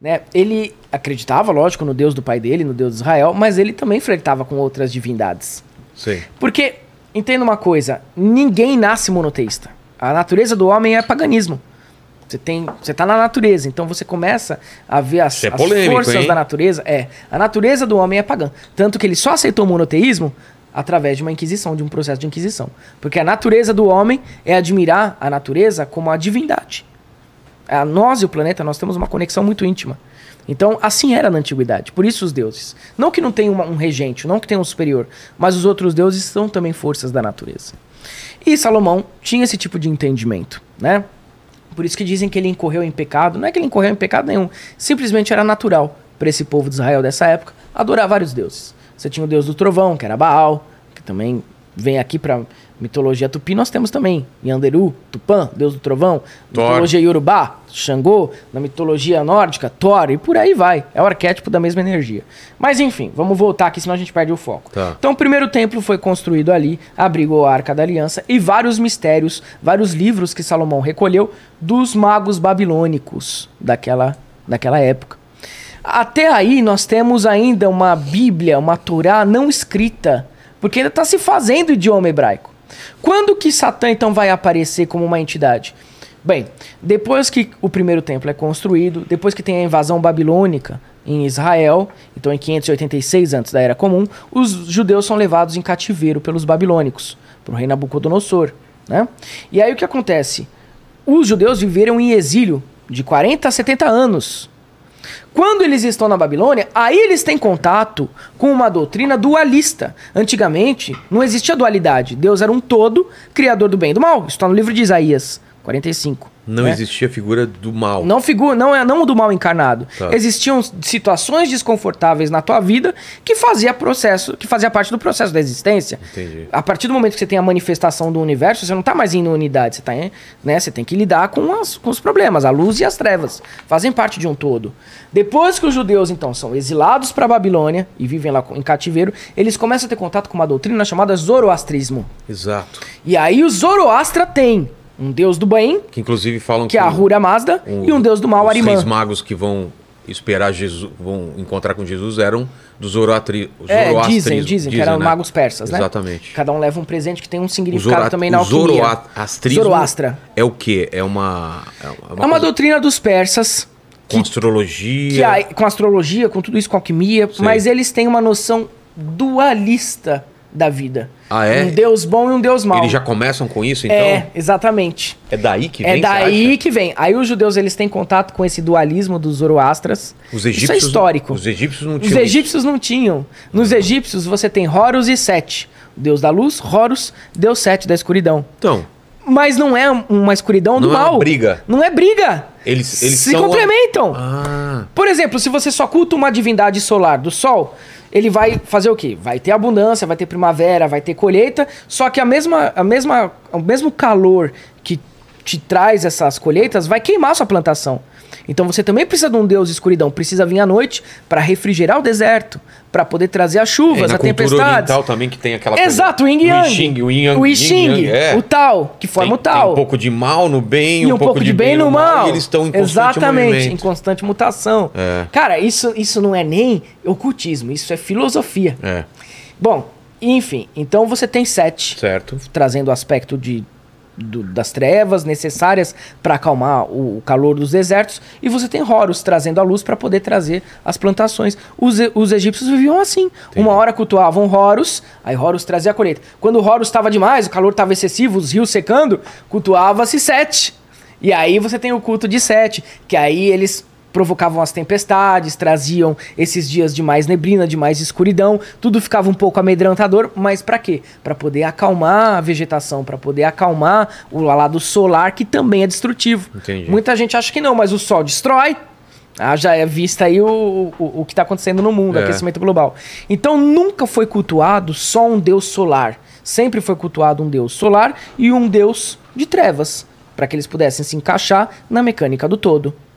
Né? Ele acreditava, lógico, no Deus do pai dele, no Deus de Israel, mas ele também flertava com outras divindades. Sim. Porque, entenda uma coisa, ninguém nasce monoteísta. A natureza do homem é paganismo. Você tem, você está na natureza, então você começa a ver as, é polêmico, as forças hein? da natureza. É, a natureza do homem é pagã, tanto que ele só aceitou o monoteísmo através de uma inquisição, de um processo de inquisição, porque a natureza do homem é admirar a natureza como a divindade. A nós e o planeta, nós temos uma conexão muito íntima. Então, assim era na antiguidade. Por isso os deuses. Não que não tenha um regente, não que tenha um superior, mas os outros deuses são também forças da natureza. E Salomão tinha esse tipo de entendimento, né? Por isso que dizem que ele incorreu em pecado. Não é que ele incorreu em pecado nenhum. Simplesmente era natural para esse povo de Israel dessa época adorar vários deuses. Você tinha o deus do trovão, que era Baal, que também vem aqui para mitologia tupi, nós temos também Yanderu, Tupã, deus do trovão, Thor. mitologia iorubá, Xangô, na mitologia nórdica, Thor e por aí vai. É o arquétipo da mesma energia. Mas enfim, vamos voltar aqui, senão a gente perde o foco. Tá. Então, o primeiro templo foi construído ali, abrigou a Arca da Aliança e vários mistérios, vários livros que Salomão recolheu dos magos babilônicos daquela, daquela época. Até aí, nós temos ainda uma Bíblia, uma Torá não escrita porque ainda está se fazendo idioma hebraico. Quando que Satã então vai aparecer como uma entidade? Bem, depois que o primeiro templo é construído, depois que tem a invasão babilônica em Israel, então em 586 antes da Era Comum, os judeus são levados em cativeiro pelos babilônicos, para o rei Nabucodonosor. Né? E aí o que acontece? Os judeus viveram em exílio de 40 a 70 anos quando eles estão na Babilônia, aí eles têm contato com uma doutrina dualista. Antigamente, não existia dualidade. Deus era um todo, criador do bem e do mal. Isso está no livro de Isaías 45. Não né? existia figura do mal. Não figura, não é não do mal encarnado. Tá. Existiam situações desconfortáveis na tua vida que fazia processo, que fazia parte do processo da existência. Entendi. A partir do momento que você tem a manifestação do universo, você não está mais indo em unidade, você tá em, né, você tem que lidar com, as, com os problemas, a luz e as trevas, fazem parte de um todo. Depois que os judeus então são exilados para Babilônia e vivem lá em cativeiro, eles começam a ter contato com uma doutrina chamada zoroastrismo. Exato. E aí o Zoroastra tem um deus do bem. Que inclusive falam que. Que é a Hura Mazda. O, e um deus do mal, os Arimã. Os seis magos que vão esperar Jesus, vão encontrar com Jesus eram dos Zoroastri, é, dizem, dizem, que eram né? magos persas, né? Exatamente. Cada um leva um presente que tem um significado Zora, também na alquimia. Zoroastra. é o quê? É uma... É uma, é uma coisa... doutrina dos persas. Que, com astrologia. Que, com astrologia, com tudo isso, com alquimia. Sei. Mas eles têm uma noção dualista da vida. Ah, é? Um Deus bom e um Deus mau. Eles já começam com isso, então? É, exatamente. É daí que vem, É daí que vem. Aí os judeus eles têm contato com esse dualismo dos Zoroastras. Os egípcios, isso é histórico. Os egípcios não tinham. Os egípcios isso. não tinham. Nos egípcios você tem Horus e Sete. Deus da luz, Horus, Deus Sete da escuridão. Então. Mas não é uma escuridão não do mal. Não é briga. Não é briga. Eles, eles se complementam. A... Ah. Por exemplo, se você só culta uma divindade solar do sol, ele vai fazer o quê? Vai ter abundância, vai ter primavera, vai ter colheita, só que a mesma, a mesma, o mesmo calor que te traz essas colheitas, vai queimar sua plantação. Então você também precisa de um Deus escuridão, precisa vir à noite para refrigerar o deserto, para poder trazer as chuvas, é, a tempestade tal também que tem aquela Exato, coisa, o Yin Yang, o Yin Yang, o, Ying, Yang, é. o tal que forma tem, o tal. Tem um pouco de mal no bem, um, um, pouco, pouco de bem, bem no mal. mal. eles estão em Exatamente, movimento. em constante mutação. É. Cara, isso isso não é nem ocultismo, isso é filosofia. É. Bom, enfim, então você tem sete. Certo. Trazendo o aspecto de do, das trevas necessárias para acalmar o, o, calor dos desertos, e você tem Horus trazendo a luz para poder trazer as plantações. Os, os egípcios viviam assim. Uma hora cultuavam Horus, aí Horus trazia a colheita. Quando Horus estava demais, o calor estava excessivo, os rios secando, cultuava-se Sete. E aí você tem o culto de Sete, que aí eles provocavam as tempestades, traziam esses dias de mais neblina, de mais escuridão, tudo ficava um pouco amedrontador, mas para quê? Para poder acalmar a vegetação, para poder acalmar o lado solar que também é destrutivo. Entendi. Muita gente acha que não, mas o sol destrói. Ah, já é vista aí o, o, o que está acontecendo no mundo, é. aquecimento global. Então nunca foi cultuado só um deus solar. Sempre foi cultuado um deus solar e um deus de trevas, para que eles pudessem se encaixar na mecânica do todo.